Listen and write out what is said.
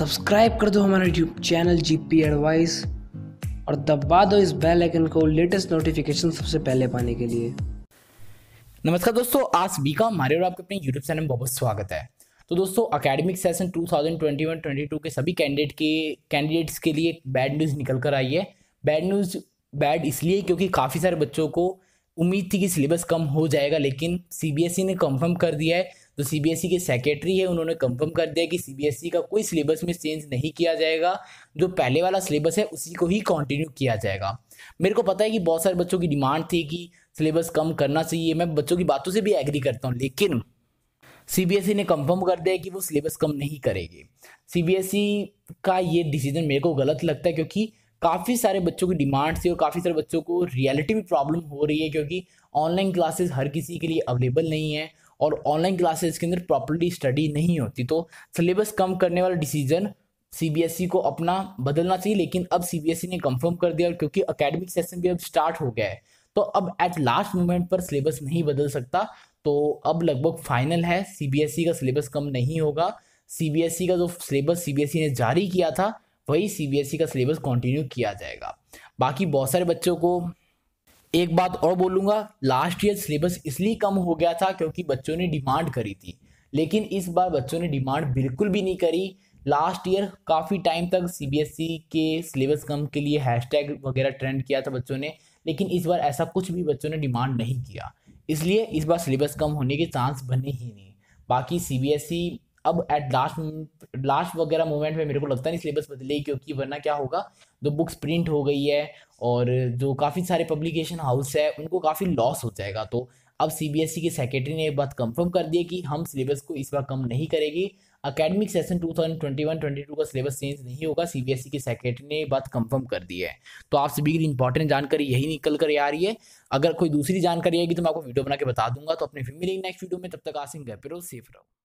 subscribe कर दो हमारा YouTube channel G P advice और दबा दो इस बेल आइकन को लेटेस्ट नोटिफिकेशन सबसे पहले पाने के लिए नमस्कार दोस्तों आज बीका हमारे और आपके अपने यूट्यूब चैनल में बहुत स्वागत है तो दोस्तों अकेडमिक सेशन 2021-22 के सभी कैंडिडेट के कैंडिडेट्स के लिए बैड न्यूज़ निकल कर आई है बैड न्यूज़ बैड इसलिए क्योंकि काफ़ी सारे बच्चों को उम्मीद थी कि सिलेबस कम हो जाएगा लेकिन सीबीएसई e ने कंफर्म कर दिया है तो सीबीएसई e के सेक्रेटरी है उन्होंने कंफर्म कर दिया कि सीबीएसई e का कोई सिलेबस में चेंज नहीं किया जाएगा जो पहले वाला सिलेबस है उसी को ही कंटिन्यू किया जाएगा मेरे को पता है कि बहुत सारे बच्चों की डिमांड थी कि सिलेबस कम करना चाहिए मैं बच्चों की बातों से भी एग्री करता हूँ लेकिन सीबीएसई e ने कंफर्म कर दिया कि वो सिलेबस कम नहीं करेगी सीबीएसई का ये डिसीजन मेरे को गलत लगता है क्योंकि काफ़ी सारे बच्चों की डिमांड थी और काफ़ी सारे बच्चों को रियलिटी में प्रॉब्लम हो रही है क्योंकि ऑनलाइन क्लासेस हर किसी के लिए अवेलेबल नहीं है और ऑनलाइन क्लासेस के अंदर प्रॉपरली स्टडी नहीं होती तो सिलेबस कम करने वाला डिसीजन सीबीएसई e को अपना बदलना चाहिए लेकिन अब सीबीएसई e ने कंफर्म कर दिया क्योंकि अकेडमिक सेशन भी अब स्टार्ट हो गया है तो अब एट लास्ट मोमेंट पर सिलेबस नहीं बदल सकता तो अब लगभग फाइनल है सीबीएसई e का सिलेबस कम नहीं होगा सीबीएसई का जो सिलेबस सीबीएसई ने जारी किया था वही सीबीएसई का सिलेबस कंटिन्यू किया जाएगा बाकी बहुत सारे बच्चों को एक बात और बोलूँगा लास्ट ईयर सिलेबस इसलिए कम हो गया था क्योंकि बच्चों ने डिमांड करी थी लेकिन इस बार बच्चों ने डिमांड बिल्कुल भी नहीं करी लास्ट ईयर काफ़ी टाइम तक सी e के सिलेबस कम के लिए हैशटैग वगैरह ट्रेंड किया था बच्चों ने लेकिन इस बार ऐसा कुछ भी बच्चों ने डिमांड नहीं किया इसलिए इस बार सिलेबस कम होने के चांस बने ही नहीं बाकी सी अब एट लास्ट लास्ट वगैरह मोमेंट में मेरे को लगता नहीं सिलेबस बदलेगी क्योंकि वरना क्या होगा जो बुक्स प्रिंट हो गई है और जो काफ़ी सारे पब्लिकेशन हाउस है उनको काफ़ी लॉस हो जाएगा तो अब सी बी एस ई के सेक्रेटरी ने ये बात कंफर्म कर दी है कि हम सिलेबस को इस बार कम नहीं करेगी academic session two thousand twenty two का सिलेबस चेंज नहीं होगा सी बी एस ई के सेक्रेटरी ने बात कंफर्म कर दी है तो आप सभी की इंपॉर्टेंट जानकारी यही निकल कर आ रही है अगर कोई दूसरी जानकारी आएगी तो मैं आपको वीडियो बना के बता दूंगा तो अपने फिर मिलेंगे नेक्स्ट वीडियो में तब तक आसिंग गए पे रहो सेफ रहो